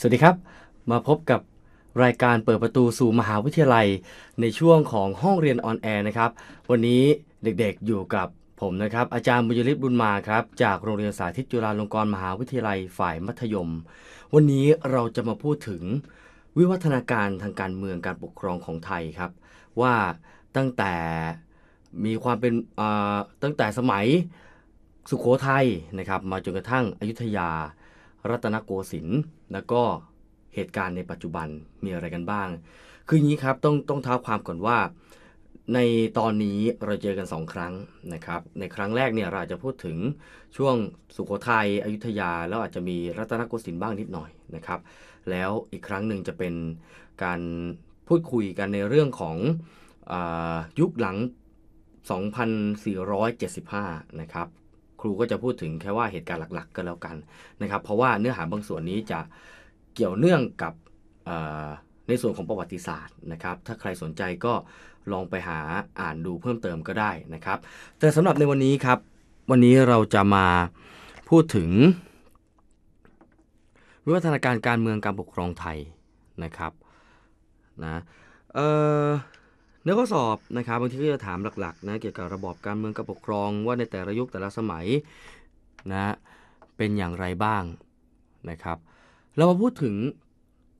สวัสดีครับ มาพบกับรายการเปิดประตูสู่มหาวิทยาลัยในช่วงของห้องเรียนออนแอร์นะครับ วันนี้เด็กๆอยู่กับผมนะครับ อาจารย์บุญทริศบุญมาครับจากโรงเรียนสาธิตจุฬาลงกรณ์มหาวิทยาลัยฝ่ายมัธยม วันนี้เราจะมาพูดถึงวิวัฒนาการทางการเมืองการปกครองของไทยครับ ว่าตั้งแต่มีความเป็นตั้งแต่สมัยสุขโขทัยนะครับมาจนกระทั่งอยุธยารัตนโกสินทร์แล้วก็เหตุการณ์ในปัจจุบันมีอะไรกันบ้าง คืออย่างนี้ครับต้องต้องเท้าความก่อนว่า ในตอนนี้เราเจอกัน 2 ครั้งนะครับ ในครั้งแรกเนี่ยเราจะพูดถึงช่วงสุโขทัยอยุธยา แล้วอาจจะมีรัตนโกสินทร์บ้างนิดหน่อยนะครับ แล้วอีกครั้งหนึ่งจะเป็นการพูดคุยกันในเรื่องของอยุคหลัง 2475 นะครับครูก็จะพูดถึงแค่ว่าเหตุการณ์หลักๆ ก็แล้วกันนะครับ เพราะว่าเนื้อหาบางส่วนนี้จะเกี่ยวเนื่องกับในส่วนของประวัติศาสตร์นะครับ ถ้าใครสนใจก็ลองไปหาอ่านดูเพิ่มเติมก็ได้นะครับ แต่สำหรับในวันนี้ครับวันนี้เราจะมาพูดถึงวิวัฒนาการการเมืองการปกครองไทยนะครับนะเอ่อน้ข้อสอบนะครับบางทีก็จะถามหลักๆนะเกี่ยวกับระบอบการเมืองกับปกครองว่าในแต่ละยุคแต่ละสมัยนะเป็นอย่างไรบ้างนะครับ เรามาพูดถึง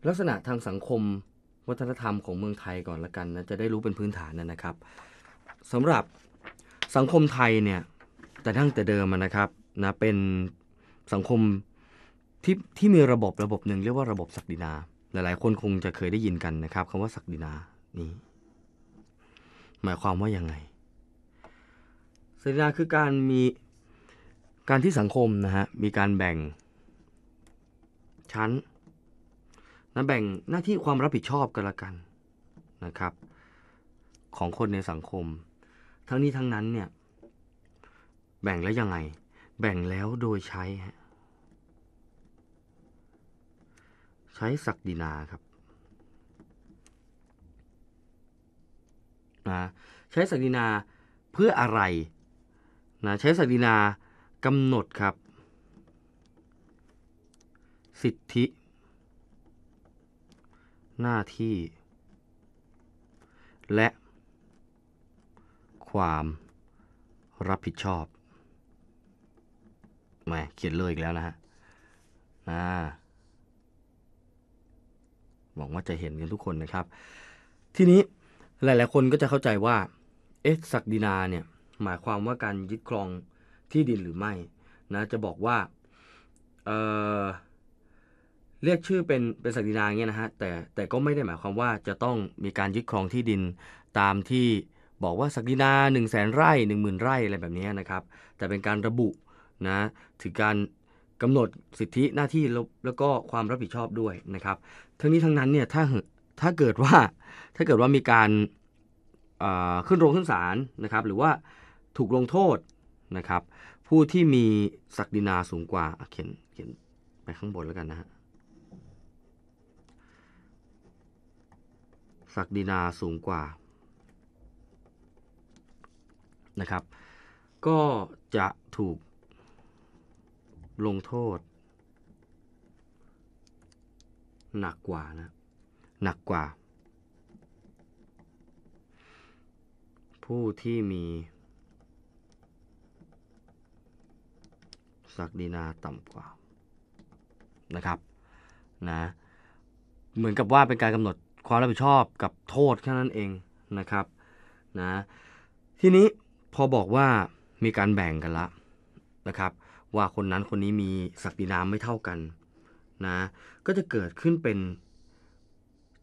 ลักษณะทางสังคมวัฒนธรรมของเมืองไทยก่อนละกันนะจะได้รู้เป็นพื้นฐานนะครับสำหรับสังคมไทยเนี่ยแต่ทั้งแต่เดิมนะครับนะเป็นสังคมที่ที่มีระบบระบบหนึ่ง เรียกว่าระบบศักดินาหลายๆคนคงจะเคยได้ยินกันนะครับคำว่าศักดินานี่หมายความว่ายังไงเสรีนาคือการมีการที่สังคมนะฮะ มีการแบ่งชั้นนะแบ่งหน้าที่ความรับผิดชอบกันละกันนะครับ ของคนในสังคม ทั้งนี้ทั้งนั้นเนี่ยแบ่งแล้วยังไง แบ่งแล้วโดยใช้ ใช้ศักดินาครับนะใช้ศักดินาเพื่ออะไรนะใช้ศักดินากำหนดครับ สิทธิ หน้าที่ และ ความรับผิดชอบ มาเขียนเลยอีกแล้วนะฮะหวังว่าจะเห็นกันทุกคนนะครับ ทีนี้หลายๆคนก็จะเข้าใจว่า เอ๊ะศักดินาเนี่ยหมายความว่าการยึดครองที่ดินหรือไม่นะจะบอกว่าเเรียกชื่อเป็นเป็นศักดินาเงี้ยนะฮะแต่แต่ก็ไม่ได้หมายความว่าจะต้องมีการยึดครองที่ดินตามที่บอกว่าศักดินา1 0 0 0 0แสนไร่ 1 0,000 ไร่อะไรแบบนี้นะครับแต่เป็นการระบุนะถึงการกำหนดสิทธิหน้าที่แล้วก็ความรับผิดชอบด้วยนะครับทั้งนี้ทั้งนั้นเนี่ยถ้าถ้าเกิดว่าถ้าเกิดว่ามีการขึ้นโรงขึ้นศาลนะครับ หรือว่าถูกลงโทษนะครับ ผู้ที่มีศักดินาสูงกว่า เขียนเขียนไปข้างบนแล้วกันนะฮะศักดินาสูงกว่านะครับ ก็จะถูกลงโทษ หนักกว่านะหนักกว่า ผู้ที่มีศักดินาต่ำกว่านะครับนะเหมือนกับว่าเป็นการกำหนด ความรับผิดชอบกับโทษแค่นั้นเองนะครับนะทีนี้พอบอกว่ามีการแบ่งกันละนะครับ ว่าคนนั้นคนนี้มีศักดินาไม่เท่ากันนะก็จะเกิดขึ้นเป็น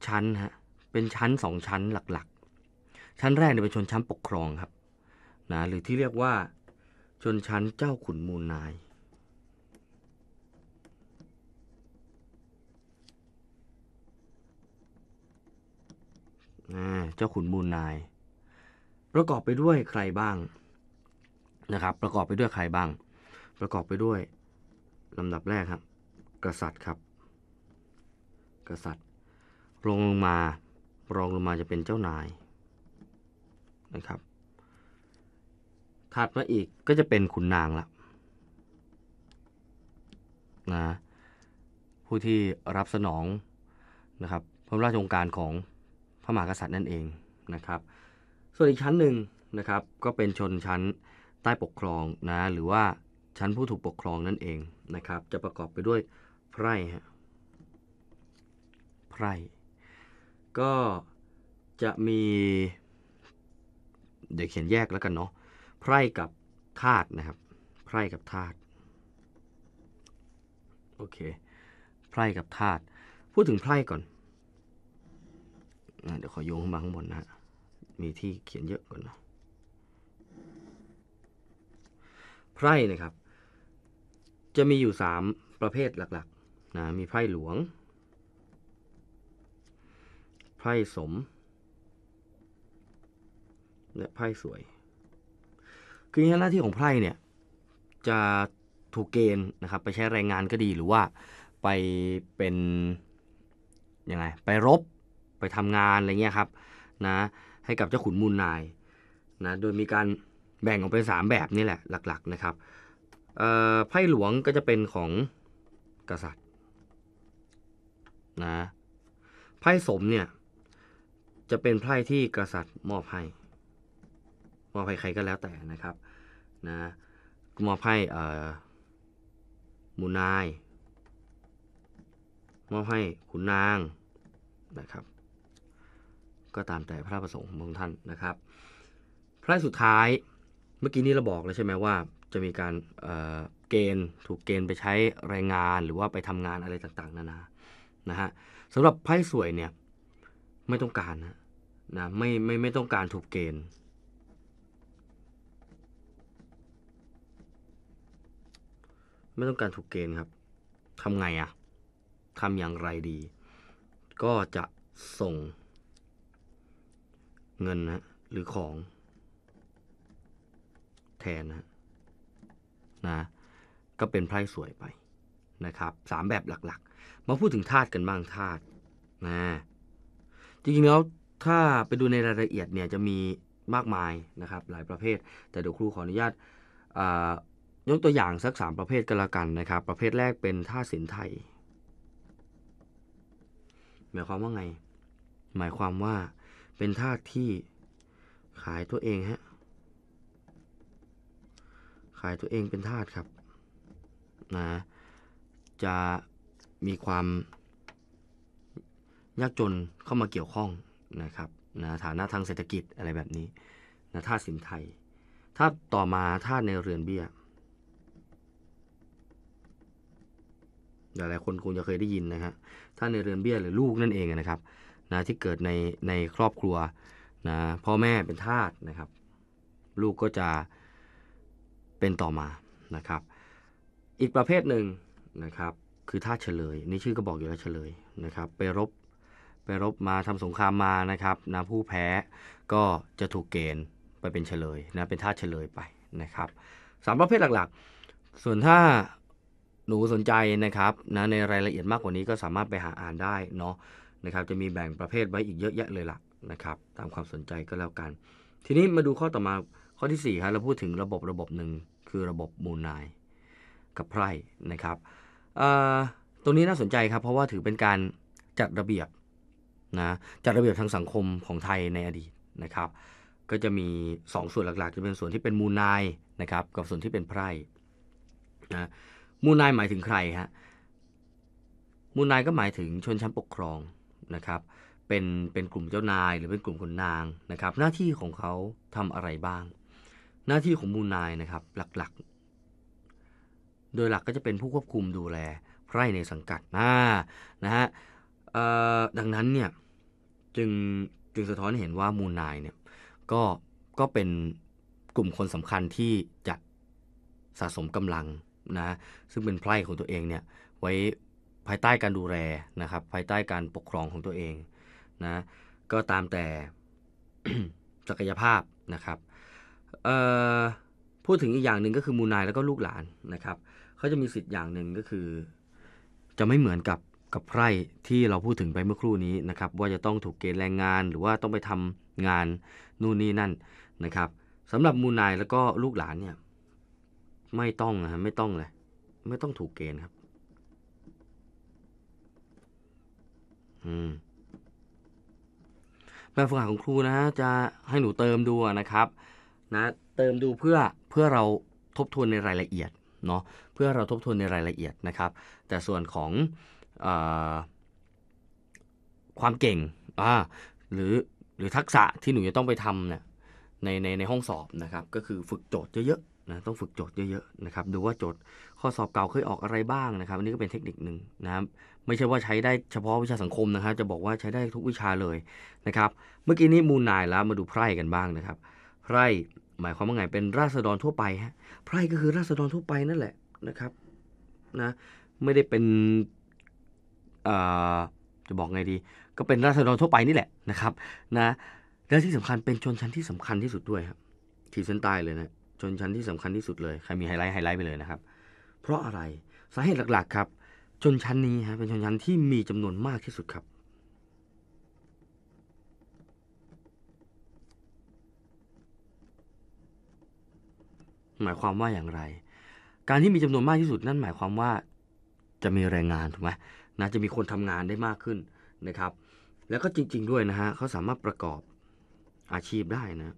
ชั้นฮะเป็นชั้นสองชั้นหลักๆ ชั้นแรกเนี่ยเป็นชนชั้นปกครองครับนะหรือที่เรียกว่าชนชั้นเจ้าขุนมูลนาย เจ้าขุนมูลนาย ประกอบไปด้วยใครบ้างนะครับประกอบไปด้วยใครบ้าง ประกอบไปด้วยลำดับแรกครับ กษัตริย์ครับกษัตริย์รองลงมารองลงมาจะเป็นเจ้านายนะครับถัดมาอีกก็จะเป็นขุนนางละนะผู้ที่รับสนองนะครับพระราชองการของพระมหากษัตริย์นั่นเองนะครับ ส่วนอีกชั้นหนึ่งนะครับก็เป็นชนชั้นใต้ปกครองนะหรือว่าชั้นผู้ถูกปกครองนั่นเองนะครับ จะประกอบไปด้วยไพร่ฮะไพร่ก็จะมี เดี๋ยวเขียนแยกแล้วกันเนาะไพร่กับธาตุนะครับไพร่กับธาตุโอเคไพร่กับธาตุพูดถึงไพร่ก่อนเดี๋ยวขอโยงขึ้นมาข้างบนนะฮะมีที่เขียนเยอะก่อนนะไพร่นะครับ จะมีอยู่ 3 ประเภทหลักๆนะมีไพร่หลวงไพ่สม และไพ่สวย คือหน้าที่ของไพ่เนี่ย จะถูกเกณฑ์นะครับไปใช้แรงงานก็ดีหรือว่าไปเป็น ยังไง ไปรบไปทำงาน อะไรเงี้ยครับนะให้กับเจ้าขุนมูลนายนะโดยมีการแบ่งออกเป็น 3 แบบนี่แหละ หลักๆนะครับไพ่หลวงก็จะเป็นของกษัตริย์นะไพ่สมเนี่ยจะเป็นไพ่ที่กษัตริย์มอบให้มอบให้ใครก็แล้วแต่นะครับนะมอบให้มูนาย มอบให้ขุนนางนะครับก็ตามแต่พระประสงค์ของท่านนะครับ ไพ่สุดท้ายเมื่อกี้นี้เราบอกแล้วใช่ไหมว่าจะมีการเเกณฑ์ถูกเกณฑ์ไปใช้แรงงานหรือว่าไปทำงานอะไรต่างๆนานานะฮะสำหรับไพ่สวยเนี่ยไม่ต้องการนะ นะ ไม่ ไม่ ไม่ต้องการถูกเกณฑ์ ไม่ต้องการถูกเกณฑ์ครับ ทำไงอะทำอย่างไรดี ก็จะส่งเงินนะ หรือของแทนนะ นะ ก็เป็นไพ่สวยไปนะครับ สามแบบหลัก ๆ มาพูดถึงธาตุกันบ้างธาตุ นะจริงๆแล้วถ้าไปดูในรายละเอียดเนี่ยจะมีมากมายนะครับหลายประเภทแต่เดี๋ยวครูขออนุญาตยกตัวอย่างสัก3ประเภทกันละกันนะครับ ประเภทแรกเป็นท่าสินไทยหมายความว่าไงหมายความว่าเป็นท่าที่ขายตัวเองฮะขายตัวเองเป็นทาสครับนะจะมีความยากจนเข้ามาเกี่ยวข้องนะครับนะฐานะทางเศรษฐกิจอะไรแบบนี้นะธาตุสินไทยธาตุต่อมาธาตุในเรือนเบี้ยหลายหคนคงจะเคยได้ยินนะฮะธาตุในเรือนเบี้ยหรือลูกนั่นเองนะครับนะที่เกิดในในครอบครัวนะพ่อแม่เป็นธาตุนะครับลูกก็จะเป็นต่อมานะครับอีกประเภทหนึ่งนะครับคือธาตุเฉลย นี่ชื่อก็บอกอยู่แล้วเฉลยนะครับไปรบไปรบมาทำสงครามมานะครับนะผู้แพ้ก็จะถูกเกณฑ์ไปเป็นเฉลยนะเป็นทาสเฉลยไปนะครับสามประเภทหลัก ๆ ส่วนถ้าหนูสนใจนะครับนะในรายละเอียดมากกว่านี้ ก็สามารถไปหาอ่านได้เนาะนะครับจะมีแบ่งประเภทไว้อีกเยอะแยะเลยล่ะนะครับตามความสนใจก็แล้วกัน ทีนี้มาดูข้อต่อมาข้อที่4ครับเราพูดถึงระบบระบบหนึ่งคือระบบมูลนาย กับไพร่นะครับตรงนี้น่าสนใจครับเพราะว่าถือเป็นการจัดระเบียบนะจัดระเบียบทางสังคมของไทยในอดีตนะครับ ก็จะมี 2 ส่วนหลักๆ จะเป็นส่วนที่เป็นมูลนายนะครับ กับส่วนที่เป็นไพร่นะมูลนายหมายถึงใครฮะมูลนายก็หมายถึงชนชั้นปกครองนะครับเป็นเป็นกลุ่มเจ้านาย หรือเป็นกลุ่มคนนางนะครับ หน้าที่ของเขาทำอะไรบ้าง หน้าที่ของมูลนายนะครับหลักๆ โดยหลักก็จะเป็นผู้ควบคุมดูแลไพร่ในสังกัดนะนะฮะดังนั้นเนี่ยจึงจึงสะท้อนเห็นว่ามูนายเนี่ยก็ก็เป็นกลุ่มคนสำคัญที่จะสะสมกำลังนะซึ่งเป็นไพร่ของตัวเองเนี่ยไว้ภายใต้การดูแลนะครับภายใต้การปกครองของตัวเองนะก็ตามแต่ศักยภาพนะครับพูดถึงอีกอย่างหนึ่งก็คือมูนายแล้วก็ลูกหลานนะครับเขาจะมีสิทธิ์อย่างหนึ่งก็คือจะไม่เหมือนกับกับไพร่ที่เราพูดถึงไปเมื่อครู่นี้นะครับ ว่าจะต้องถูกเกณฑ์แรงงานหรือว่าต้องไปทำงานนู่นนี่นั่นนะครับสำหรับมูนายแล้วก็ลูกหลานเนี่ยไม่ต้องนะไม่ต้องเลยไม่ต้องถูกเกณฑ์ครับอืมแบบฝึกหัดของครูนะจะให้หนูเติมดูนะครับนะเติมดูเพื่อเพื่อเราทบทวนในรายละเอียดเนาะเพื่อเราทบทวนในรายละเอียดนะครับ แต่ส่วนของความเก่งหรือ หรือทักษะที่หนูจะต้องไปทำเนี่ยในในในห้องสอบนะครับ ก็คือฝึกโจทย์เยอะๆนะต้องฝึกโจทย์เยอะๆ นะครับ ดูว่าโจทย์ข้อสอบเก่าเคยออกอะไรบ้างนะครับ อันนี้ก็เป็นเทคนิคหนึ่งนะครับ ไม่ใช่ว่าใช้ได้เฉพาะวิชาสังคมนะครับ จะบอกว่าใช้ได้ทุกวิชาเลยนะครับ เมื่อกี้นี้มูลนายแล้วมาดูไพร่กันบ้างนะครับ ไพร่หมายความว่าไง เป็นราษฎรทั่วไปฮะ ไพร่ก็คือราษฎรทั่วไปนั่นแหละนะครับ นะ ไม่ได้เป็นจะบอกไงดีก็เป็นราษฎรทั่วไปนี่แหละนะครับ นะและที่สำคัญเป็นชนชั้นที่สำคัญที่สุดด้วยครับขีดเส้นใต้เลยนะชนชั้นที่สำคัญที่สุดเลยใครมีไฮไลท์ไฮไลท์ไปเลยนะครับ เพราะอะไรสาเหตุหลักๆครับชนชั้นนี้ฮะเป็นชนชั้นที่มีจำนวนมากที่สุดครับ หมายความว่าอย่างไร การที่มีจำนวนมากที่สุดนั่นหมายความว่า จะมีแรงงานถูกไหมนะจะมีคนทำงานได้มากขึ้นนะครับ แล้วก็จริงๆด้วยนะฮะเขาสามารถประกอบอาชีพได้นะ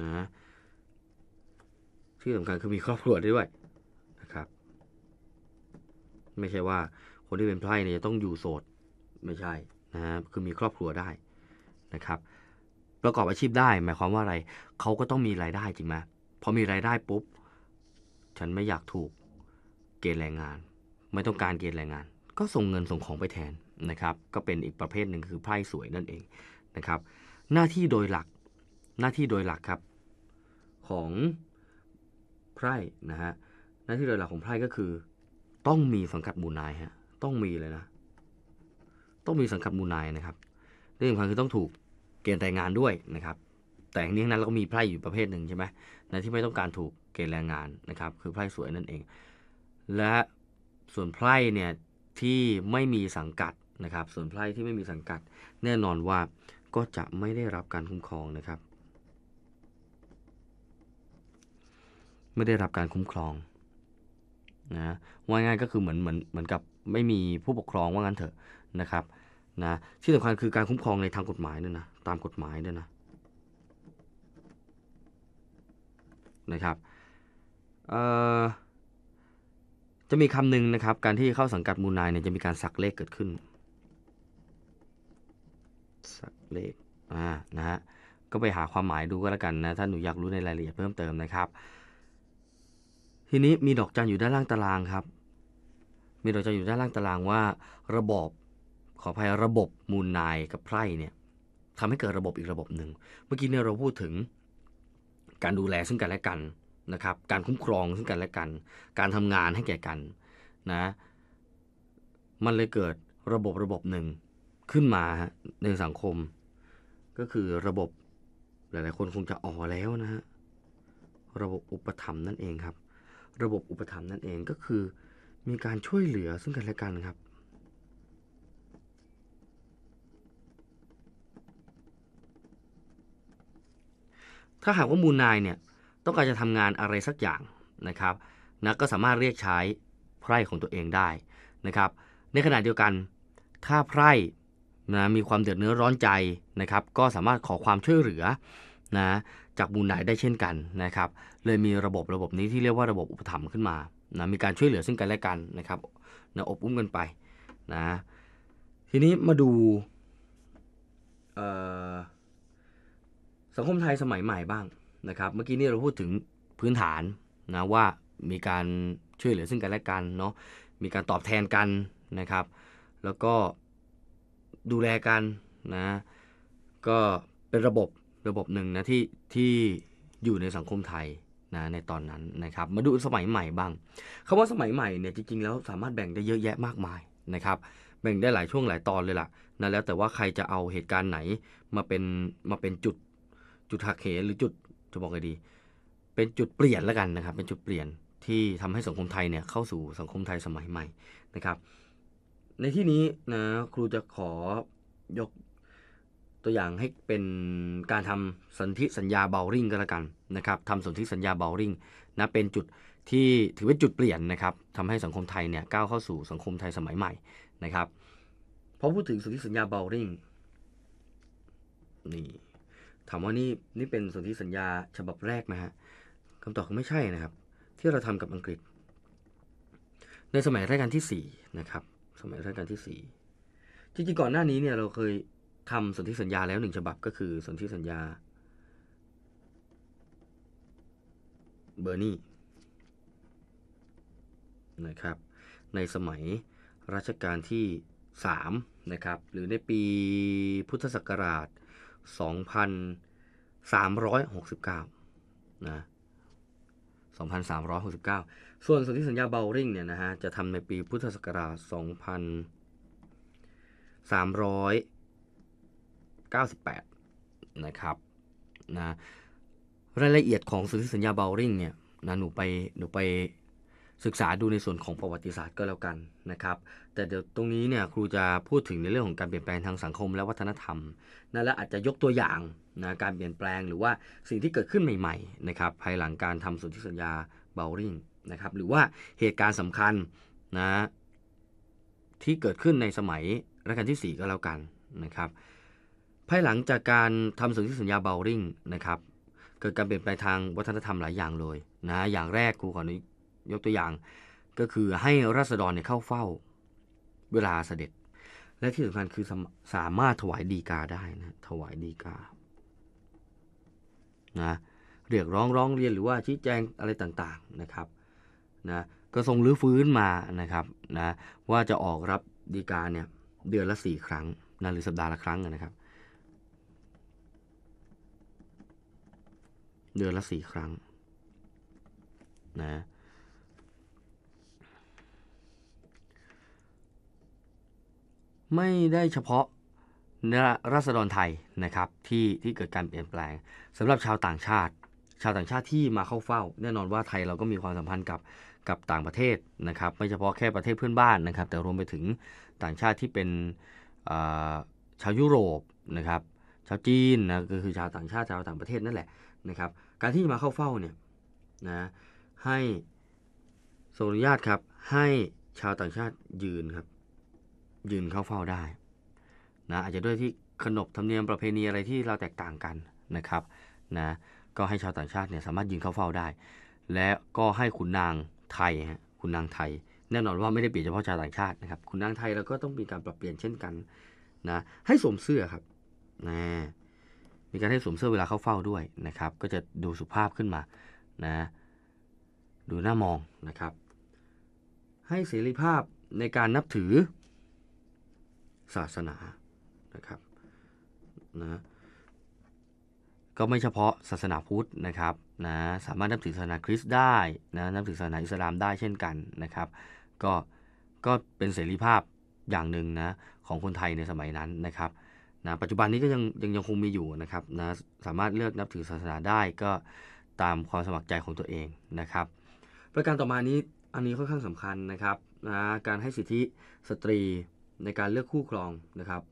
นะที่สำคัญคือมีครอบครัวด้วยนะครับ ไม่ใช่ว่าคนที่เป็นไพร่เนี่ยจะต้องอยู่โสดไม่ใช่นะคือมีครอบครัวได้นะครับ ประกอบอาชีพได้ หมายความว่าอะไรเขาก็ต้องมีรายได้จริงไหมพอมีรายได้ปุ๊บฉันไม่อยากถูกเกณฑ์แรงงาน ไม่ต้องการเกณฑ์แรงงาน ก็ส่งเงินส่งของไปแทนนะครับ ก็เป็นอีกประเภทหนึ่งคือไพ่สวยนั่นเองนะครับ หน้าที่โดยหลักหน้าที่โดยหลักครับของไพร่นะฮะหน้าที่โดยหลักของไพร่ก็คือ ต้องมีสังกัดบูนายฮะต้องมีเลยนะต้องมีสังกัดบูนายนะครับเรื่องสำคัญคือต้องถูกเกณฑ์แต่งงานด้วยนะครับแต่ทั้งนี้ทั้งนั้นเราก็มีไพร่อยู่ประเภทหนึ่งใช่ไหมในที่ไม่ต้องการถูกเกณฑ์แรงงานนะครับ คือไพร่สวยนั่นเอง และส่วนไพร่เนี่ยที่ไม่มีสังกัดนะครับ ส่วนไพร่ที่ไม่มีสังกัด แน่นอนว่าก็จะไม่ได้รับการคุ้มครองนะครับ ไม่ได้รับการคุ้มครองนะว่าง่ายก็คือเหมือนเหมือนเหมือนกับไม่มีผู้ปกครองว่างั้นเถอะนะครับนะที่สำคัญคือการคุ้มครองในทางกฎหมายเนี่ยนะตามกฎหมายเนี่ยนะ นะครับจะมีคำหนึ่งนะครับ การที่เข้าสังกัดมูลนายเนี่ยจะมีการสักเลขเกิดขึ้น สักเลขอ่านะฮะก็ไปหาความหมายดูก็แล้วกัน นะ ถ้าหนูอยากรู้ในรายละเอียดเพิ่มเติมนะครับ ทีนี้มีดอกจันอยู่ด้านล่างตารางครับ มีดอกจันอยู่ด้านล่างตารางว่า ระบบขออภัยระบบมูลนาย กับไพร่เนี่ยทำให้เกิดระบบอีกระบบหนึ่ง เมื่อกี้เนี่ยเราพูดถึงการดูแลซึ่งกันและกันนะครับการคุ้มครองซึ่งกันและกัน การทำงานให้แก่กันนะมันเลยเกิดระบบระบบหนึ่งขึ้นมาในสังคม ก็คือระบบหลายๆคนคงจะอ๋อแล้วนะฮะระบบอุปถัมภ์นั่นเองครับ ระบบอุปถัมภ์นั่นเองก็คือ มีการช่วยเหลือซึ่งกันและกันครับ ถ้าหากว่ามูลนายเนี่ยต้องการจะทำงานอะไรสักอย่างนะครับนะก็สามารถเรียกใช้ไพร่ของตัวเองได้นะครับ ในขณะเดียวกันถ้าไพร่นะมีความเดือดเนื้อร้อนใจนะครับก็สามารถขอความช่วยเหลือนะจากบุญไหนได้เช่นกันนะครับเลยมีระบบระบบนี้ที่เรียกว่าระบบอุปถัมภ์ขึ้นมานะมีการช่วยเหลือซึ่งกันและกันนะครับนะอบอุ้มกันไปนะทีนี้มาดูสังคมไทยสมัย ใหม่บ้างนะครับ เมื่อกี้นี่เราพูดถึงพื้นฐานนะว่ามีการช่วยเหลือซึ่งกันและกันเนาะ มีการตอบแทนกันนะครับ แล้วก็ดูแลกันนะ ก็เป็นระบบระบบหนึ่งนะที่ที่อยู่ในสังคมไทยนะในตอนนั้นนะครับ มาดูสมัยใหม่บ้างคำว่าสมัยใหม่เนี่ยจริงๆแล้วสามารถแบ่งได้เยอะแยะมากมายนะครับ แบ่งได้หลายช่วงหลายตอนเลยล่ะนะแล้วแต่ว่าใครจะเอาเหตุการณ์ไหนมาเป็นมาเป็นจุดจุดหักเหหรือจุดจะบอกไงดี เป็นจุดเปลี่ยนแล้วกันนะครับ เป็นจุดเปลี่ยนที่ทำให้สังคมไทยเนี่ยเข้าสู่สังคมไทยสมัยใหม่นะครับ ในที่นี้นะครูจะขอยกตัวอย่างให้เป็นการทำสนธิสัญญาเบลริงก็แล้วกันนะครับทำสนธิสัญญาเบลริงนะเป็นจุดที่ถือเป็นจุดเปลี่ยนนะครับทำให้สังคมไทยเนี่ยก้าวเข้าสู่สังคมไทยสมัยใหม่นะครับพอพูดถึงสนธิสัญญาเบลริงนี่ถามว่านี่นี่เป็นสนธิสัญญาฉบับแรกไหมฮะคำตอบคือไม่ใช่นะครับ ที่เราทำกับอังกฤษ ในสมัยรัชกาลที่4นะครับสมัยรัชกาลที่ 4จริงๆก่อนหน้านี้เนี่ยเราเคยทำสนธิสัญญาแล้วหนึ่งฉบับก็คือสนธิสัญญาเบอร์นีนะครับในสมัยรัชกาลที่3นะครับหรือในปีพุทธศักราช2,369นะ2,369 ส่วนสนธิสัญญาเบลริงเนี่ยนะฮะจะทำในปีพุทธศักราช2,398 นะครับนะรายละเอียดของสนธิสัญญาเบลริงเนี่ยนะหนูไปหนูไปศึกษาดูในส่วนของประวัติศาสตร์ก็แล้วกันนะครับ แต่เดี๋ยวตรงนี้เนี่ยครูจะพูดถึงในเรื่องของการเปลี่ยนแปลงทางสังคมและวัฒนธรรมนั่นและอาจจะยกตัวอย่างนะการเปลี่ยนแปลงหรือว่าสิ่งที่เกิดขึ้นใหม่ๆนะครับภายหลังการทำสนธิสัญญาเบลริงนะครับหรือว่าเหตุการณ์สำคัญนะที่เกิดขึ้นในสมัยรัชกาลที่ 4 ก็แล้วกันนะครับภายหลังจากการทำสนธิสัญญาเบลริงนะครับ เกิดการเปลี่ยนแปลงทางวัฒนธรรมหลายอย่างเลยนะ อย่างแรกครูขอยกตัวอย่างก็คือให้ราษฎรเนี่ยเข้าเฝ้าเวลาเสด็จ และที่สำคัญคือสาสามารถถวายดีกาได้นะ ถวายดีกา นะ เรียกร้องร้องเรียนหรือว่าชี้แจงอะไรต่างๆนะครับ นะ ก็ทรงรื้อฟื้นมานะครับ นะ ว่าจะออกรับดีกาเนี่ย เดือนละสี่ครั้งนะหรือสัปดาห์ละครั้งนะครับ เดือนละสี่ครั้ง นะไม่ได้เฉพาะราศดรไทยนะครับที่ที่เกิดการเปลี่ยนแปลง สำหรับชาวต่างชาติ ชาวต่างชาติที่มาเข้าเฝ้า แน่นอนว่าไทยเราก็มีความสัมพันธ์กับกับต่างประเทศนะครับไม่เฉพาะแค่ประเทศเพื่อนบ้านนะครับ แต่รวมไปถึงต่างชาติที่เป็นชาวยุโรปนะครับ ชาวจีนนะก็คือชาวต่างชาติชาวต่างประเทศนั่นแหละนะครับการที่มาเข้าเฝ้าเนี่ยนะให้สรงอนุญาตครับ ให้ชาวต่างชาติยืนครับยืนเข้าเฝ้าได้นะอาจจะด้วยที่ขนบธรรมเนียมประเพณีอะไรที่เราแตกต่างกันนะครับนะก็ให้ชาวต่างชาติเนี่ยสามารถยืนเข้าเฝ้าได้ และก็ให้ขุนนางไทยฮะขุนนางไทยแน่นอนว่าไม่ได้เปลี่ยนเฉพาะชาวต่างชาตินะครับขุนนางไทยเราก็ต้องมีการปรับเปลี่ยนเช่นกันนะให้สวมเสื้อครับนะมีการให้สวมเสื้อเวลาเข้าเฝ้าด้วยนะครับ ก็จะดูสุภาพขึ้นมานะดูน่ามองนะครับ ให้เสรีภาพในการนับถือศาสนานะครับนะก็ไม่เฉพาะศาสนาพุทธนะครับนะสามารถนับถือศาสนาคริสต์ได้นะนับถือศาสนาอิสลามได้เช่นกันนะครับ ก็ก็เป็นเสรีภาพอย่างหนึ่งนะของคนไทยในสมัยนั้นนะครับนะปัจจุบันนี้ก็ยังยังยังคงมีอยู่นะครับนะสามารถเลือกนับถือศาสนาได้ก็ตามความสมัครใจของตัวเองนะครับประการต่อมานี้อันนี้ค่อนข้างสำคัญนะครับนะการให้สิทธิสตรีในการเลือกคู่ครองนะครับ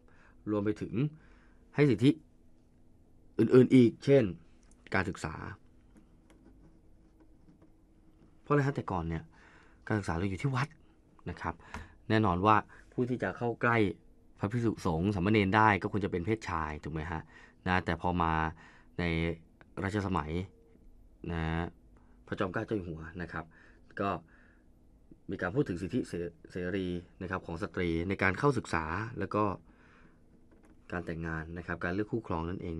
รวมไปถึงให้สิทธิอื่นๆอีก เช่นการศึกษา เพราะอะไรฮะแต่ก่อนเนี่ยการศึกษาเราอยู่ที่วัดนะครับ แน่นอนว่าผู้ที่จะเข้าใกล้พระภิกษุสงฆ์สามเณรได้ก็ควรจะเป็นเพศชายถูกไหมฮะนะแต่พอมาในรัชสมัยนะพระจอมเกล้าเจ้าอยู่หัวนะครับ ก็มีการพูดถึงสิทธิเสรีนะครับของสตรีในการเข้าศึกษาแล้วก็การแต่งงานนะครับการเลือกคู่ครองนั่นเอง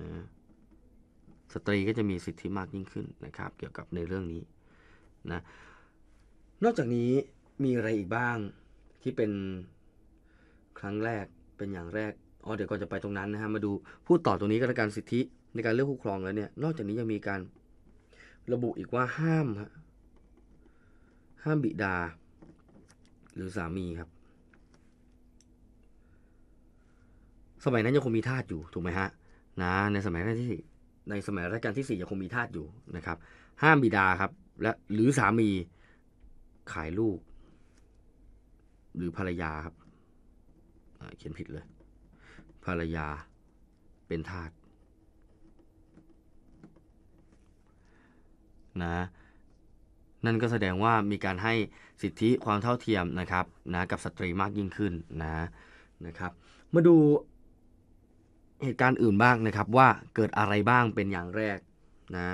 นะสตรีก็จะมีสิทธิมากยิ่งขึ้นนะครับเกี่ยวกับในเรื่องนี้นะนอกจากนี้มีอะไรอีกบ้างที่เป็นครั้งแรกเป็นอย่างแรกอ๋อเดี๋ยวก่อนจะไปตรงนั้นนะฮะมาดูพูดต่อตรงนี้ก็แล้วกันสิทธิในการเลือกคู่ครองแล้วเนี่ยนอกจากนี้ยังมีการระบุอีกว่าห้ามฮะห้ามบิดา หรือสามีครับ สมัยนั้นยังคงมีทาสอยู่ถูกไหมฮะ นะ ในสมัยรกที่ในสมัยรัชกาลที่สี่ยังคงมีทาสอยู่นะครับ ห้ามบิดาครับ และหรือสามีขายลูกหรือภรรยาครับเขียนผิดเลย ภรรยาเป็นทาสนะนั่นก็แสดงว่ามีการให้สิทธิความเท่าเทียมนะครับนะกับสตรีมากยิ่งขึ้นนะนะครับมาดูเหตุการณ์อื่นบ้างนะครับว่าเกิดอะไรบ้างเป็นอย่างแรกนะ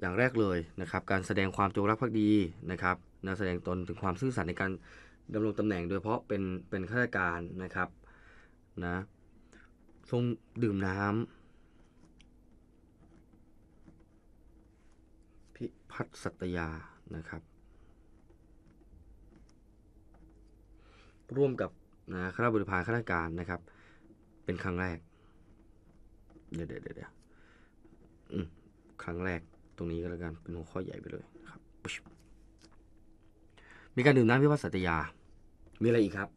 อย่างแรกเลยนะครับการแสดงความจงรักภักดีนะครับนะแสดงตนถึงความซื่อสัตย์ในการดำรงตำแหน่งโดยเฉพาะเป็นเป็นข้าราชการนะครับนะทรงดื่มน้ำัฒสัตยานะครับ ร่วมกับ นะคณะบริพารข้าราชการนะครับ เป็นครั้งแรก เดี๋ยวเดี๋ยวเดี๋ยวครั้งแรกตรงนี้ก็แล้วกัน เป็นหัวข้อใหญ่ไปเลยครับ มีการดื่มน้ำพิพัฒสัตยา มีอะไรอีกครับ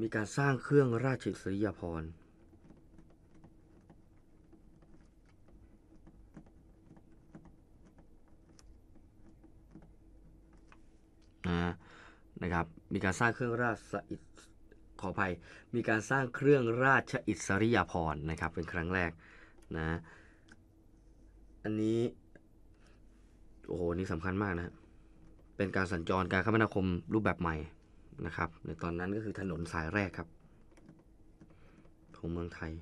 มีการสร้างเครื่องราชอิสริยาภรณ์ะครับมีการสร้างเครื่องราชอิขออภัย มีการสร้างเครื่องราชอิสริยาภรณ์นะครับ เป็นครั้งแรกนะ อันนี้โอ้โหนี่สำคัญมากนะ เป็นการสัญจรการคมนาคมรูปแบบใหม่นะครับ ในตอนนั้นก็คือถนนสายแรกครับของเมืองไทย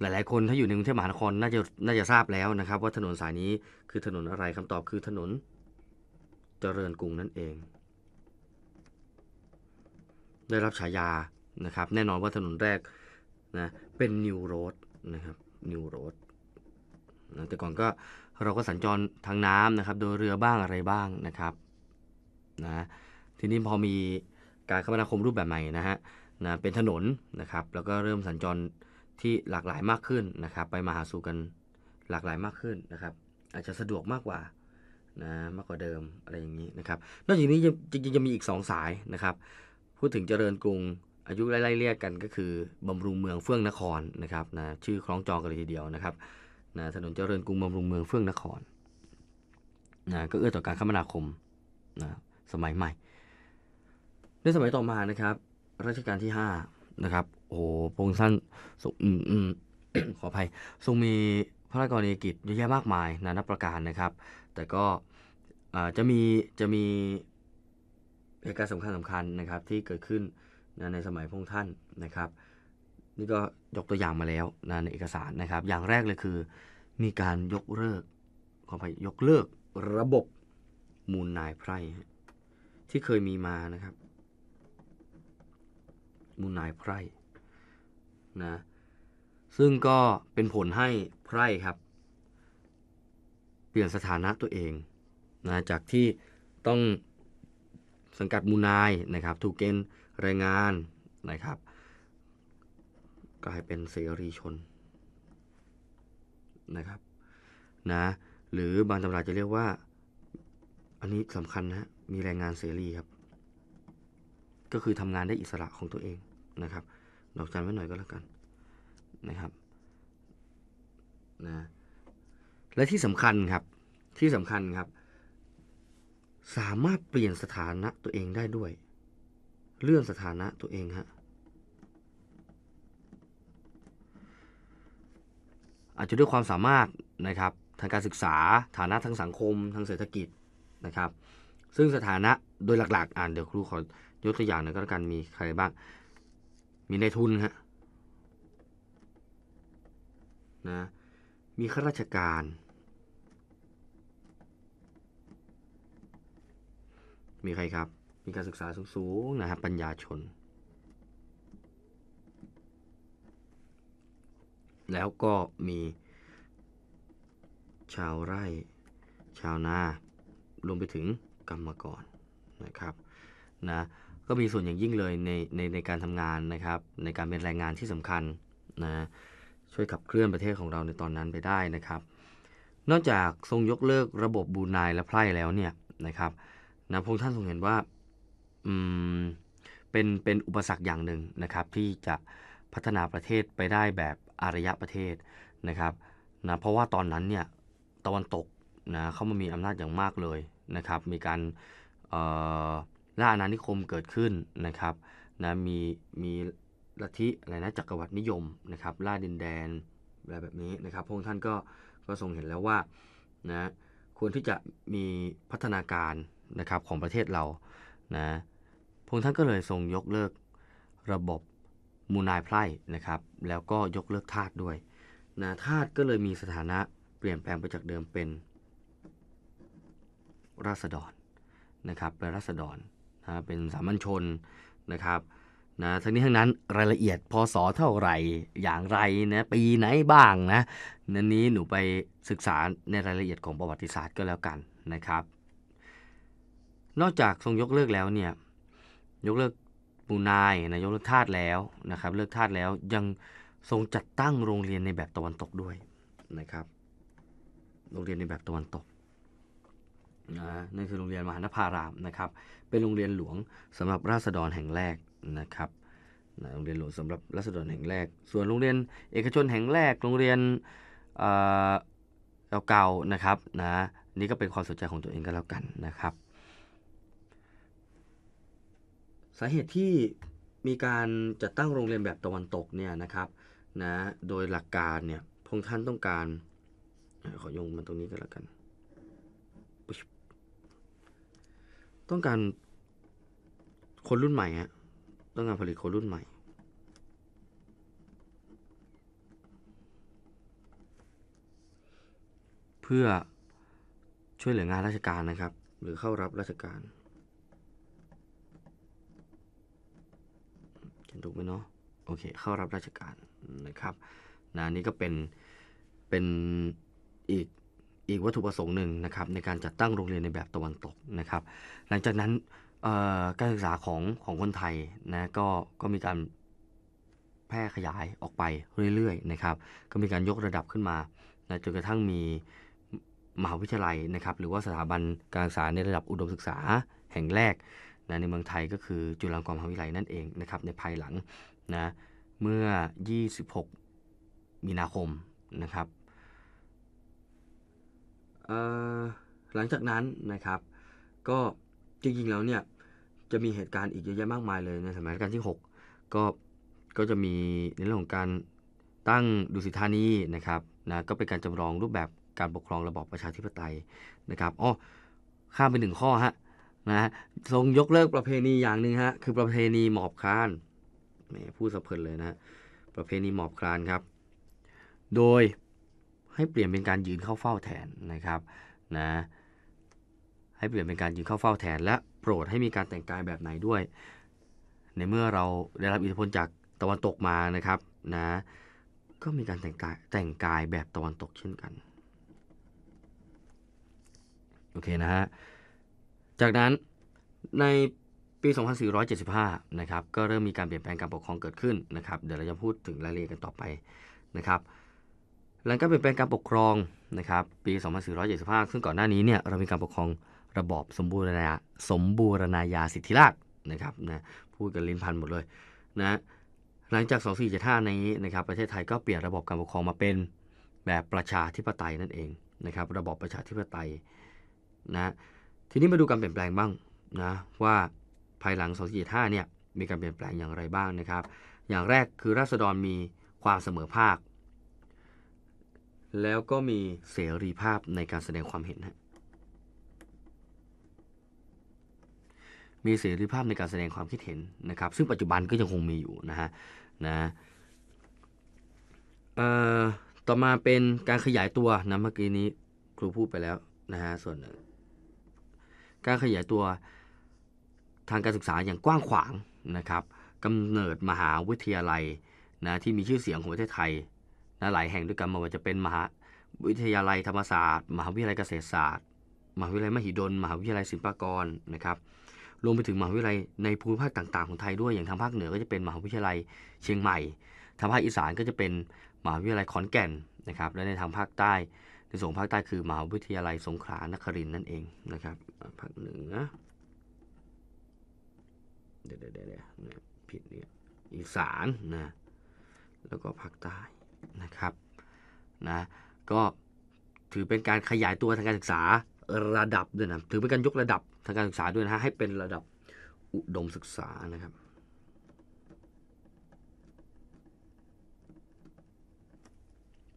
หลาย ๆ คนถ้าอยู่ในกรุงเทพมหานครน่าจะน่าจะทราบแล้วนะครับ ว่าถนนสายนี้คือถนนอะไรคำตอบคือถนนเจริญกรุงนั่นเองได้รับฉายา นะครับ แน่นอนว่าถนนแรกนะ เป็นนิวโรดนะครับ นิวโรดนะแต่ก่อนก็เราก็สัญจรทางน้ำนะครับ โดยเรือบ้างอะไรบ้างนะครับ นะ ทีนี้พอมีการคมนาคมรูปแบบใหม่นะฮะ นะ เป็นถนนนะครับ แล้วก็เริ่มสัญจรที่หลากหลายมากขึ้นนะครับ ไปมาหาสู่กันหลากหลายมากขึ้นนะครับ อาจจะสะดวกมากกว่า นะมากกว่าเดิม อะไรอย่างนี้นะครับ นอกจากนี้จริงๆจะมีอีก 2 สายนะครับพูดถึงเจริญกรุงอายุไล่เรียกกันก็คือ บำรุงเมืองเฟื่องนครนะครับนะชื่อคล้องจองกันเลยทีเดียวนะครับนะถนนเจริญกรุงบำรุงเมืองเฟื่องนครนะก็เอื้อต่อการคมนาคมนะสมัยใหม่ ในสมัยต่อมานะครับรัชกาลที่ห้านะครับโอ้โพงสั้นสุอืมขออภัย ทรงมีพระราชกรณียกิจเยอะแยะมากมายนะนับประการนะครับ แต่ก็จะมีจะมีเหตุการณ์สำคัญสำคัญนะครับที่เกิดขึ้นนะในสมัยพงท่านนะครับนี่ก็ยกตัวอย่างมาแล้วนะในเอกสารนะครับ อย่างแรกเลยคือมีการยกเลิกขอพยกเลิกระบบมูลนายไพร่ ที่เคยมีมานะครับ มูลนายไพร่นะซึ่งก็เป็นผลให้ไพร่ครับ เปลี่ยนสถานะตัวเองนะจากที่ต้องสังกัดมูนายนะครับถูกเกณฑ์แรงงานนะครับ กลายเป็นเสรีชนนะครับ นะ หรือบางตำราจะเรียกว่า อันนี้สำคัญนะมีแรงงานเสรีครับ ก็คือทำงานได้อิสระของตัวเองนะครับดอกจันไว้หน่อยก็แล้วกันนะครับนะและที่สำคัญครับที่สำคัญครับสามารถเปลี่ยนสถานะตัวเองได้ด้วยเลื่อนสถานะตัวเองฮะ อาจจะด้วยความสามารถนะครับ ทางการศึกษา ฐานะทางสังคม ทางเศรษฐกิจนะครับ ซึ่งสถานะโดยหลัก ๆ อ่านเดี๋ยวครูขอ ยกตัวอย่างหน่อยก็แล้วกันมีใครบ้างมีนายทุนฮะนะมีข้าราชการมีใครครับ มีการศึกษาสูงๆนะฮะปัญญาชน แล้วก็มีชาวไร่ ชาวนา รวมไปถึงกรรมกรนะครับ นะ ก็มีส่วนอย่างยิ่งเลยในในในการทำงานนะครับ ในการเป็นแรงงานที่สำคัญนะ ช่วยขับเคลื่อนประเทศของเราในตอนนั้นไปได้นะครับ นอกจากทรงยกเลิกระบบบูนายและไพร่แล้วเนี่ยนะครับนะพระองค์ท่านทรงเห็นว่าอืมเป็น เป็นอุปสรรคอย่างหนึ่งนะครับ ที่จะพัฒนาประเทศไปได้แบบอารยะประเทศนะครับนะเพราะว่าตอนนั้นเนี่ยตะวันตกนะเขามามีอำนาจอย่างมากเลยนะครับ มีการล่าอาณานิคมเกิดขึ้นนะครับนะมีมีลัทธิอะไรนะจักรวรรดินิยมนะครับล่าดินแดนอะไรแบบนี้นะครับพวกท่านก็ก็ทรงเห็นแล้วว่านะควรที่จะมีพัฒนาการนะครับของประเทศเรานะพวกท่านก็เลยทรงยกเลิกระบบมูนายไพร่นะครับ แล้วก็ยกเลิกทาสด้วยนะทาสก็เลยมีสถานะเปลี่ยนแปลงไปจากเดิมเป็น ราษฎรนะครับ เป็นราษฎรนะเป็นสามัญชนนะครับนะทั้งนี้ทั้งนั้นรายละเอียดพศเท่าไหร่อย่างไรนะปีไหนบ้างนะนันนี้หนูไปศึกษาในรายละเอียดของประวัติศาสตร์ก็แล้วกันนะครับนอกจากทรงยกเลิกแล้วเนี่ยยกเลิกบูนายนะยกเลิกทาสแล้วนะครับ เลิกทาสแล้วยังทรงจัดตั้งโรงเรียนในแบบตะวันตกด้วยนะครับ โรงเรียนในแบบตะวันตกนะนั่นคือโรงเรียนมหานภารามนะครับ เป็นโรงเรียนหลวงสำหรับราษฎรแห่งแรกนะครับโรงเรียนหลวงสำหรับราษฎรแห่งแรก ส่วนโรงเรียนเอกชนแห่งแรกโรงเรียนเก่าๆนะครับนะนี่ก็เป็นความสนใจของตัวเองก็แล้วกันนะครับาเหตุที่มีการจัดตั้งโรงเรียนแบบตะวันตกเนี่ยนะครับนะโดยหลักการเนี่ยพงท่านต้องการขอยงมันตรงนี้ก็แล้วกัน ต้องการคนรุ่นใหม่ฮะต้องการผลิตคนรุ่นใหม่ เพื่อช่วยเหลืองานราชการนะครับ หรือเข้ารับราชการถูกไหมเนาะโอเค เข้ารับราชการนะครับนะนี่ก็เป็นเป็นอีกอีกวัตถุประสงค์หนึ่งนะครับในการจัดตั้งโรงเรียนในแบบตะวันตกนะครับ หลังจากนั้นการศึกษาของของคนไทยนะก็ก็มีการแพร่ขยายออกไปเรื่อย ๆ นะครับ ก็มีการยกระดับขึ้นมานะจนกระทั่งมีมหาวิทยาลัยนะครับ หรือว่าสถาบันการศึกษาในระดับอุดมศึกษาแห่งแรกนะในเมืองไทยก็คือจุฬาลงกรณ์มหาวิทยาลัยนั่นเองนะครับในภายหลังนะเมื่อ 26 มีนาคมนะครับหลังจากนั้นนะครับก็จริงๆแล้วเนี่ยจะมีเหตุการณ์อีกเยอะแยะมากมายเลย ในสมัยรัชกาลที่ 6 ก็ก็จะมีในเรื่องของการตั้งดุสิตธานีนะครับนะก็เป็นการจำลองรูปแบบการปกครองระบอบประชาธิปไตยนะครับอ๋อข้ามไปหนึ่งข้อฮะนะทรงยกเลิกประเพณีอย่างหนึ่งฮะคือประเพณีหมอบคลานแหมพูดสะเพรินเลยนะประเพณีหมอบคลานครับ โดยให้เปลี่ยนเป็นการยืนเข้าเฝ้าแทนนะครับนะให้เปลี่ยนเป็นการยืนเข้าเฝ้าแทน และโปรดให้มีการแต่งกายแบบไหนด้วย ในเมื่อเราได้รับอิทธิพลจากตะวันตกมานะครับนะก็มีการแต่งกายแต่งกายแบบตะวันตกเช่นกันโอเคนะฮะจากนั้นในปี 2475 นะครับก็เริ่มมีการเปลี่ยนแปลงการปกครองเกิดขึ้นนะครับเดี๋ยวเราจะพูดถึงรายละเอียดกันต่อไปนะครับ หลังการเปลี่ยนแปลงการปกครองนะครับ ปี 2475 ซึ่งก่อนหน้านี้เนี่ยเรามีการปกครองระบอบสมบูรณาสมบูรณาญาสิทธิราชนะครับนะพูดกันลิ้นพันหมดเลยนะหลังจาก 2475นี้นะครับประเทศไทยก็เปลี่ยนระบบการปกครองมาเป็นแบบประชาธิปไตยนั่นเองนะครับ ระบอบประชาธิปไตยนะทีนี้มาดูการเปลี่ยนแปลงบ้างนะว่าภายหลัง2475เนี่ยมีการเปลี่ยนแปลงอย่างไรบ้างนะครับ อย่างแรกคือราษฎรมีความเสมอภาคแล้วก็มีเสรีภาพในการแสดงความเห็นมีเสรีภาพในการแสดงความคิดเห็นนะครับ ซึ่งปัจจุบันก็ยังคงมีอยู่นะฮะนะต่อมาเป็นการขยายตัวนะเมื่อกี้นี้ครูพูดไปแล้วนะฮะส่วนหนึ่งการขยายตัวทางการศึกษาอย่างกว้างขวางนะครับกำเนิดมหาวิทยาลัยนะที่มีชื่อเสียงของประเทศไทยนะหลายแห่งด้วยกันไม่ว่าจะเป็นมหาวิทยาลัยธรรมศาสตร์ มหาวิทยาลัยเกษตรศาสตร์ มหาวิทยาลัยมหิดลมหาวิทยาลัยศิลปากรนะครับ รวมไปถึงมหาวิทยาลัยในภูมิภาคต่างๆของไทยด้วย อย่างทางภาคเหนือก็จะเป็นมหาวิทยาลัยเชียงใหม่ทางภาคอีสานก็จะเป็นมหาวิทยาลัยขอนแก่นนะครับ และในทางภาคใต้ที่ส่งภาคใต้คือมหาวิทยาลัยสงขลานครินนั่นเองนะครับภาคหนึ่งนะเดี๋ยวเดี๋ยวเดี๋ยวนผิดเนี่ยอีสานนะ แล้วก็ภาคใต้นะครับนะก็ถือเป็นการขยายตัวทางการศึกษาระดับด้วยนะถือเป็นการยกระดับทางการศึกษาด้วยนะะให้เป็นระดับอุดมศึกษานะครับ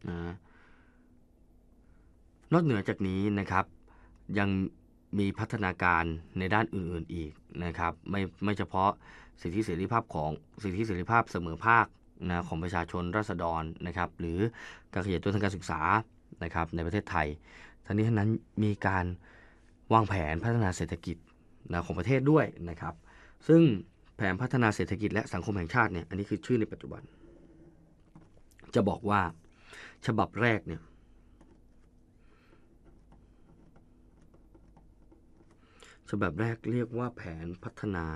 นะนอกเหนือจากนี้นะครับ ยังมีพัฒนาการในด้านอื่นๆอีกนะครับ ไม่ไม่เฉพาะสิทธิเสรีภาพของสิทธิเสรีภาพเสมอภาคนะของประชาชนราษฎรนะครับ หรือการขยายตัวทางการศึกษานะครับในประเทศไทยทั้งนี้ทั้งนั้นมีการวางแผนพัฒนาเศรษฐกิจนะของประเทศด้วยนะครับ ซึ่งแผนพัฒนาเศรษฐกิจและสังคมแห่งชาติเนี่ยอันนี้คือชื่อในปัจจุบัน จะบอกว่าฉบับแรกเนี่ยฉบับแรกเรียกว่าแผนพัฒนา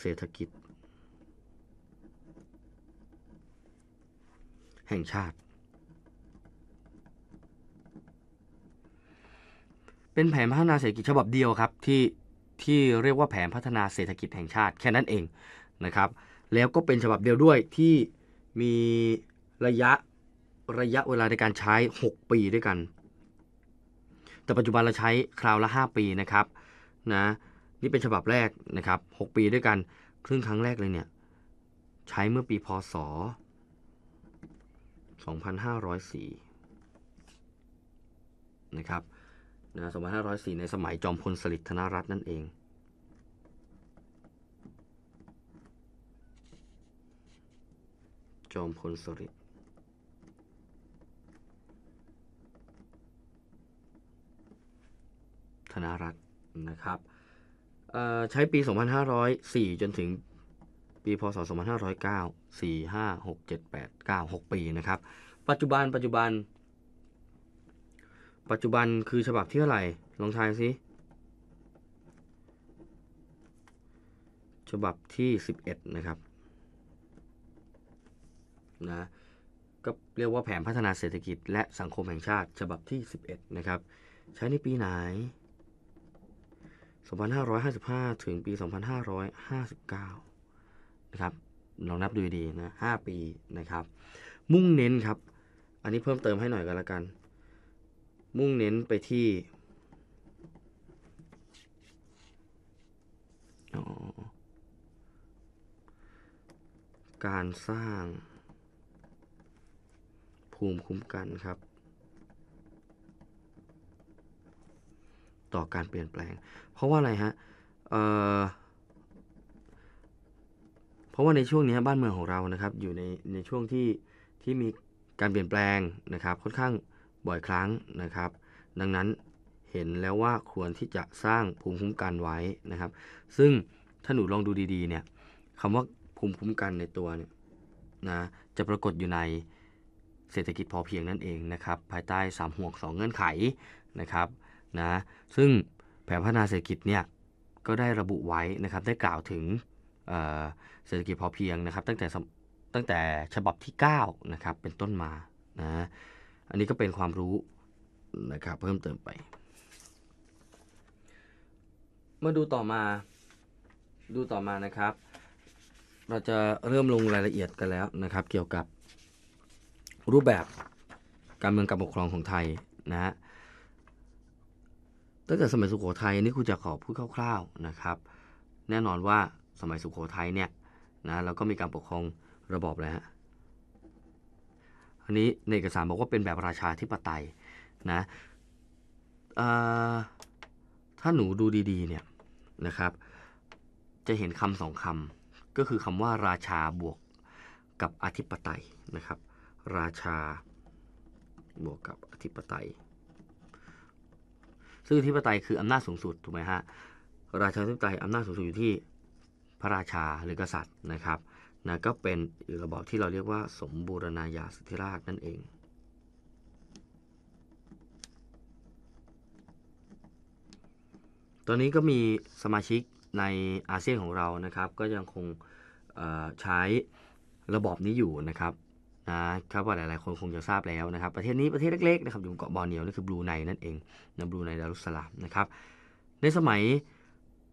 เศรษฐกิจแห่งชาติ เป็นแผนพัฒนาเศรษฐกิจฉบับเดียวครับที่ที่เรียกว่าแผนพัฒนาเศรษฐกิจแห่งชาติแค่นั้นเองนะครับ แล้วก็เป็นฉบับเดียวด้วยที่มีระยะระยะเวลาในการใช้ 6 ปีด้วยกันแต่ปัจจุบันเราใช้คราวละ 5 ปีนะครับนะนี่เป็นฉบับแรกนะครับ6ปีด้วยกัน ครึ่งครั้งแรกเลยเนี่ยใช้เมื่อปีพศ2504นะครับนะ2504 ในสมัยจอมพลสฤษดิ์ธนรัตน์นั่นเอง จอมพลสฤษดิ์นรัตนนะครับใช้ปี 2504 จนถึง ปีพศ 2509 4 5 6 7 8 9 6 ปีนะครับ ปัจจุบันปัจจุบัน ปัจจุบันคือฉบับที่เท่าไหร่ลองทายสิฉบับที่ 11 นะครับนะก็เรียกว่าแผนพัฒนาเศรษฐกิจและสังคมแห่งชาติฉบับที่ 11 นะครับ ใช้ในปีไหน2555 ถึงปี 2559นะครับ ลองนับดูดีนะ 5 ปีนะครับ มุ่งเน้นครับ อันนี้เพิ่มเติมให้หน่อยก็แล้วกัน มุ่งเน้นไปที่ การสร้าง ภูมิคุ้มกันครับ ต่อการเปลี่ยนแปลงราะว่าอะไรฮะเอ่อเพราะว่าในช่วงนี้บ้านเมืองของเรานะครับอยู่ในในช่วงที่ที่มีการเปลี่ยนแปลงนะครับ ค่อนข้างบ่อยครั้งนะครับ ดังนั้นเห็นแล้วว่าควรที่จะสร้างภูมิคุ้มกันไว้นะครับ ซึ่งถ้าหนูลองดูดีๆเนี่ยคำว่าภูมิคุ้มกันในตัวเนี่ยนะจะปรากฏอยู่ในเศรษฐกิจพอเพียงนั่นเองนะครับ ภายใใต้ 3 ห่วง2เงื่อนไขนะครับนะซึ่งผนพัฒนาเศรษฐกิจเนี่ยก็ได้ระบุไว้นะครับ ได้กล่าวถึงเศรษฐกิจพอเพียงนะครับตั้งแต่ตั้งแต่ฉบับที่ 9 นะครับ เป็นต้นมานะอันนี้ก็เป็นความรู้นะครับเพิ่มเติมไปมาดูต่อมา ดูต่อมานะครับ เราจะเริ่มลงรายละเอียดกันแล้วนะครับ เกี่ยวกับรูปแบบการเมืองการปกครองของไทยนะฮะตั้งแต่สมัยสุโขทัยอันนี้ครูจะขอพูดคร่าวๆนะครับ แน่นอนว่าสมัยสุโขทัยเนี่ยนะเราก็มีการปกครองระบอบแล้วฮะอันนี้ในเอกสารบอกว่าเป็นแบบราชาธิปไตยนะถ้าหนูดูดีๆเนี่ยนะครับ จะเห็นคำสองคำก็คือคำว่าราชาบวกกับอธิปไตยนะครับ ราชาบวกกับอธิปไตยซึ่งที่ปไตยคืออำนาจสูงสุด ถูกไหมฮะ ราชาธิปไตยอำนาจสูงสุดอยู่ที่พระราชาหรือกษัตริย์นะครับนะก็เป็นระบอบที่เราเรียกว่าสมบูรณาญาสิทธิราชนั่นเอง ตอนนี้ก็มีสมาชิกในอาเซียนของเรานะครับ ก็ยังคงใช้ระบอบนี้อยู่นะครับนะครับว่าหลาย ๆ คนคงจะทราบแล้วนะครับประเทศนี้ประเทศเล็ก ๆ นะครับ อยู่เกาะบอร์เนียวนั่นคือบลูไนนั่นเองนะบลูไนดารุสลามนะครับ ในสมัย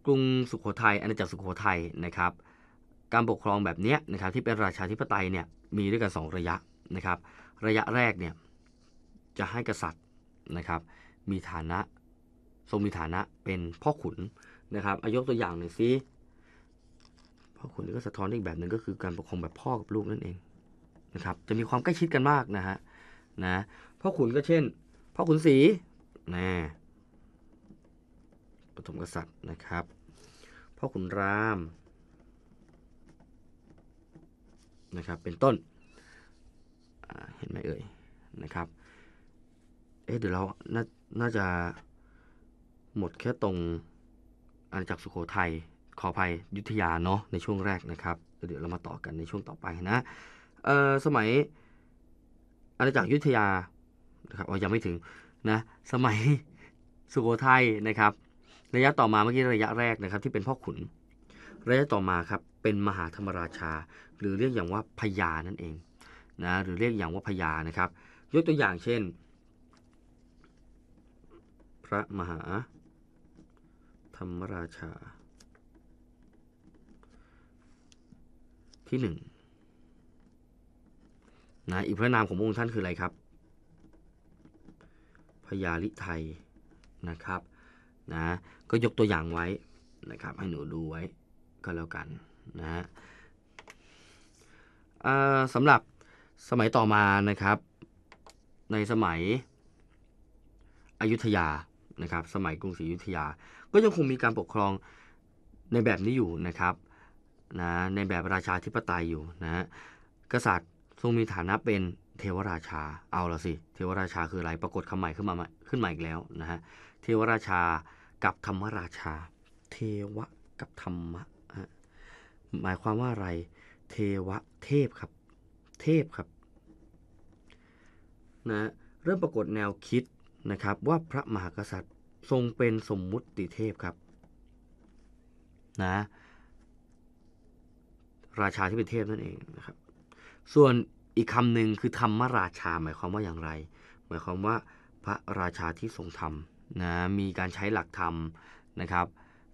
กรุงสุขโขทยัยอาณาจักรสุขโขทัยนะครับการปกครองแบบนี้นะครับที่เป็นราชาธิปไตยเนี่ยมีด้วยกัน 2 ระยะนะครับระยะแรกเนี่ยจะให้กษัตริย์นะครับมีฐานะทรงมีฐานะเป็นพ่อขุนนะครับอายกตัวอย่างหนึ่งซิพ่อขุนก็สะท้อนอีกแบบหนึ่งก็คือ การปกครองแบบพ่อกับลูกนั่นเองนะครับ จะมีความใกล้ชิดกันมากนะฮะ นะ พ่อขุนก็เช่น พ่อขุนศรีนะปฐมกษัตริย์นะครับ พ่อขุนราม นะครับ เป็นต้น เห็นไหมเอ่ย นะครับ เอ๊ะ เดี๋ยวเรา น่า น่าจะ หมดแค่ตรงอาณาจักรสุโขทัย ขออภัยยุทธยาเนาะ ในช่วงแรกนะครับ เดี๋ยวเรามาต่อกันในช่วงต่อไปนะเอ่อสมัยอาณาจักรยุทธยานะครับยังไม่ถึงนะสมัยสุโขทัยนะครับระยะต่อมาเมื่อกี้ระยะแรกนะครับที่เป็นพ่อขุน ระยะต่อมาครับเป็นมหาธรรมราชา หรือเรียกอย่างว่าพญานั่นเองนะหรือเรียกอย่างว่าพญานะครับยกตัวอย่างเช่น พระมหาธรรมราชาที่หนึ่งนะอีกพระนามของพระองค์ท่านคืออะไรครับพญาลิไทยนะครับนะก็ยกตัวอย่างไว้นะครับให้หนูดูไว้ก็แล้วกันนะฮะสำหรับสมัยต่อมานะครับ ในสมัยอยุธยานะครับสมัยกรุงศรีอยุธยา ก็ยังคงมีการปกครองในแบบนี้อยู่นะครับนะในแบบราชาธิปไตยอยู่นะฮะกษัตริยทรงมีฐานะเป็นเทวราชา เอาละสิเทวราชาคืออะไรปรากฏคำใหม่ขึ้นมาขึ้นมาอีกแล้วนะฮะเทวราชากับธรรมราชาเทวะกับธรรมะหมายความว่าอะไรเทวะ เทพครับเทพครับนะเริ่มปรากฏแนวคิดนะครับว่าพระมหากษัตริย์ทรงเป็นสมมุติเทพครับนะราชาที่เป็นเทพนั่นเองนะครับส่วนอีกคำหนึ่งคือธรรมราชาหมายความว่าอย่างไรหมายความว่าพระราชาที่ทรงธรรมนะมีการใช้หลักธรรมนะครับ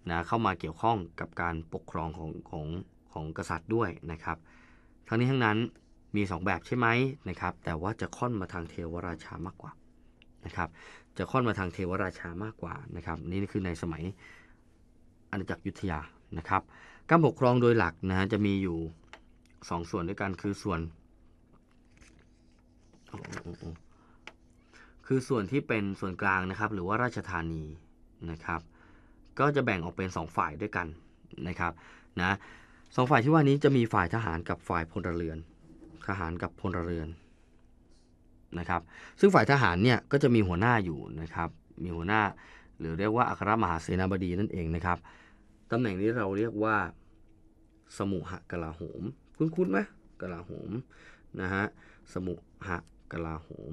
นะเข้ามาเกี่ยวข้องกับการปกครองของของของกษัตริย์ด้วยนะครับ ทั้งนี้ทั้งนั้นมี2แบบใช่ไหมนะครับแต่ว่า จะค่อนมาทางเทวราชามากกว่านะครับจะค่อนมาทางเทวราชามากกว่านะครับนี่คือในสมัยอาณาจักรยุทธยานะครับ การปกครองโดยหลักนะจะมีอยู่สองส่วนด้วยกันคือส่วนคือส่วนที่เป็นส่วนกลางนะครับหรือว่าราชธานีนะครับ ก็จะแบ่งออกเป็น2ฝ่ายด้วยกันนะครับนะสองฝ่ายที่ว่านี้จะมีฝ่ายทหารกับฝ่ายพลเรือน ทหารกับพลเรือนนะครับ ซึ่งฝ่ายทหารเนี่ยก็จะมีหัวหน้าอยู่นะครับ มีหัวหน้าหรือเรียกว่าอัครมหาเสนาบดีนั่นเองนะครับตำแหน่งนี้เราเรียกว่าสมุหกลาโหมคุ้นคุ้นไหมกลาโหมนะฮะสมุหะกลาโหม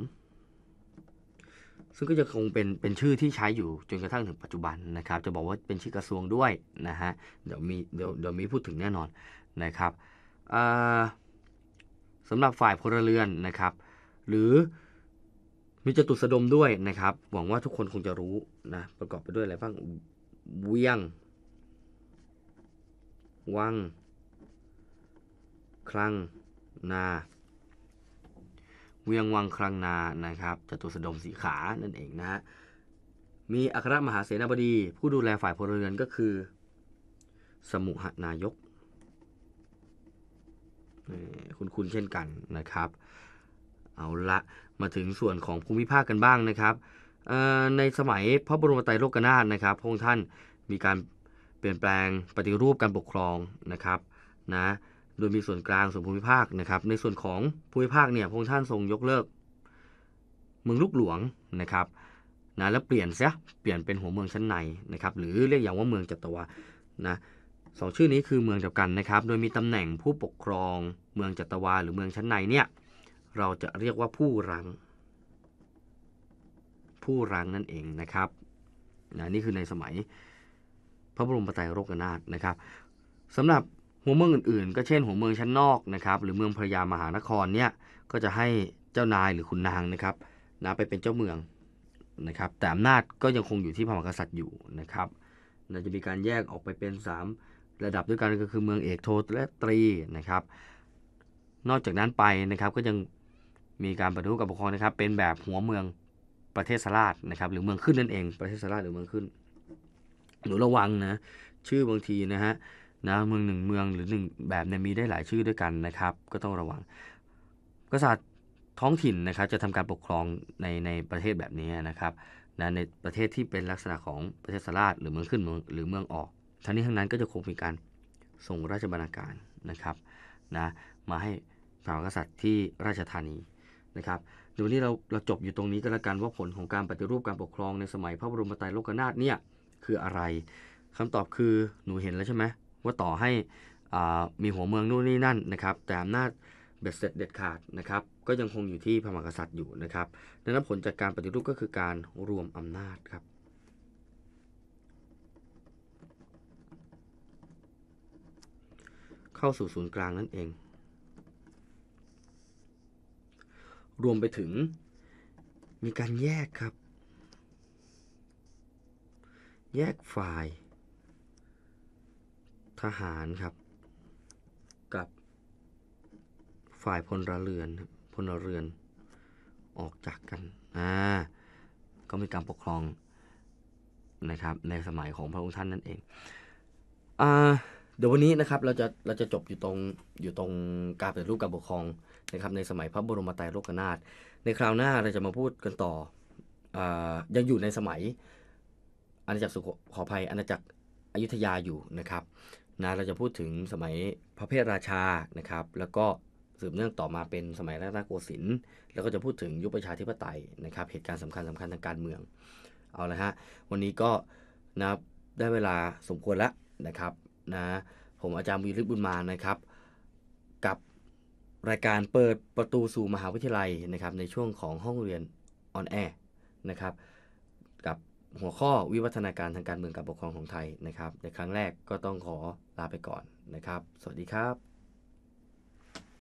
ซึ่งก็จะคงเป็นเป็นชื่อที่ใช้อยู่จนกระทั่งถึงปัจจุบันนะครับ จะบอกว่าเป็นชื่อกระทรวงด้วยนะฮะเดี๋ยวมีเดี๋ยวเดี๋ยวมีพูดถึงแน่นอนนะครับสำหรับฝ่ายพลเรือนนะครับ หรือมีจตุสดมด้วยนะครับหวังว่าทุกคนคงจะรู้นะประกอบไปด้วยอะไรบ้างเวียงวังคลังนาเวียงวังคลังนานะครับจตุสดมสีขา นั่นเองนะฮะมีอัครมหาเสนาบดี ผู้ดูแลฝ่ายพลเรือนก็คือ สมุหนายก คุณคุณเช่นกันนะครับ เอาละมาถึงส่วนของภูมิภาคกันบ้างนะครับ ในสมัยพระบรมไตรโลกนาถนะครับ พระองค์ท่านมีการเปลี่ยนแปลงปฏิรูปการปกครองนะครับนะโดยมีส่วนกลางส่วนภูมิภาคนะครับ ในส่วนของภูมิภาคเนี่ยพระองค์ท่านทรงยกเลิก เมืองลูกหลวงนะครับนะแล้วเปลี่ยนซะเปลี่ยนเป็นหัวเมืองชั้นในนะครับ หรือเรียกอย่างว่าเมืองจัตวา นะสองชื่อนี้คือเมืองเดียวกันนะครับโดยมีตำแหน่งผู้ปกครองเมืองจัตวาหรือเมืองชั้นในเนี่ยเราจะเรียกว่าผู้รังผู้รังนั่นเองนะครับนะนี่คือในสมัย พระบรมไตรโลกนาถนะครับสำหรับหัวเมืองอื่นๆก็เช่นหัวเมืองชั้นนอกนะครับ หรือเมืองพระยามหานครเนี่ยก็จะให้เจ้านายหรือขุนนางนะครับนะไปเป็นเจ้าเมืองนะครับ แต่อำนาจก็ยังคงอยู่ที่พระมหากษัตริย์อยู่นะครับราจะมีการแยกออกไปเป็น 3 ระดับด้วยกันก็คือเมืองเอกโทและตรีนะครับ นอกจากนั้นไปนะครับ ก็ยังมีการปฏิรูปการปกครองนะครับ เป็นแบบหัวเมืองประเทศสลาดนะครับ หรือเมืองขึ้นนั่นเอง ประเทศสลาดหรือเมืองขึ้นหนอระวังนะ ชื่อบางทีนะฮะนะเมืองหนึ่งเมืองหรือหนึ่งแบบเนี่ยมีได้หลายชื่อด้วยกันนะครับ ก็ต้องระวัง กษัตริย์ท้องถิ่นนะครับจะทำการปกครองในในประเทศแบบนี้นะครับนะในประเทศที่เป็นลักษณะของประเทศสลาดหรือเมืองขึ้นเมืองหรือเมืองออก ทั้งนี้ทั้งนั้นก็จะคงมีการส่งราชบรรการนะครับนะมาให้พระากษัตริย์ที่ราชธานีนะครับเดี๋ยวนี้เราเราจบอยู่ตรงนี้ก็แล้วกันว่าผลของการปฏิรูปการปกครองในสมัยพระบรมไตรโลกนาถเนี่ยคืออะไรคำตอบคือหนูเห็นแล้วใช่ไหมว่าต่อให้มีหัวเมืองนู่นนี่นั่นนะครับ แต่อำนาจเบ็ดเสร็จเด็ดขาดนะครับ ก็ยังคงอยู่ที่พระมหากษัตริย์อยู่นะครับดังนั้นผลจากการปฏิรูปก็คือการรวมอำนาจครับ เข้าสู่ศูนย์กลางนั่นเอง รวมไปถึงมีการแยกครับ แยกฝ่ายทหารครับ กับฝ่ายพลเรือนพลเรือนออกจากกันอ่าก็มีการปกครองนะครับในสมัยของพระองค์ท่านนั่นเองอ่าเดี๋ยววันนี้นะครับเราจะเราจะจบอยู่ตรงอยู่ตรงการเปลี่ยนรูปการปกครองนะครับ ในสมัยพระบรมไตรโลกนาถในคราวหน้าเราจะมาพูดกันต่ออยังอยู่ในสมัยอาณาจักรสุขขอภัย อาณาจักรอยุธยาอยู่นะครับนะเราจะพูดถึงสมัยพระเพทราชานะครับแล้วก็สืบเนื่องต่อมาเป็นสมัยรัตนโกสินทร์แล้วก็จะพูดถึงยุคประชาธิปไตยนะครับเหตุการณ์สำคัญสำคัญทางการเมืองเอาละฮะวันนี้ก็นะได้เวลาสมควรแล้วนะครับนะผมอาจารย์วีริบุญมานะครับ กับรายการเปิดประตูสู่มหาวิทยาลัยนะครับในช่วงของห้องเรียนออนแอร์นะครับกับหัวข้อวิวัฒนาการทางการเมืองกับปกครองของไทยนะครับในครั้งแรกก็ต้องขอลาไปก่อนนะครับ สวัสดีครับ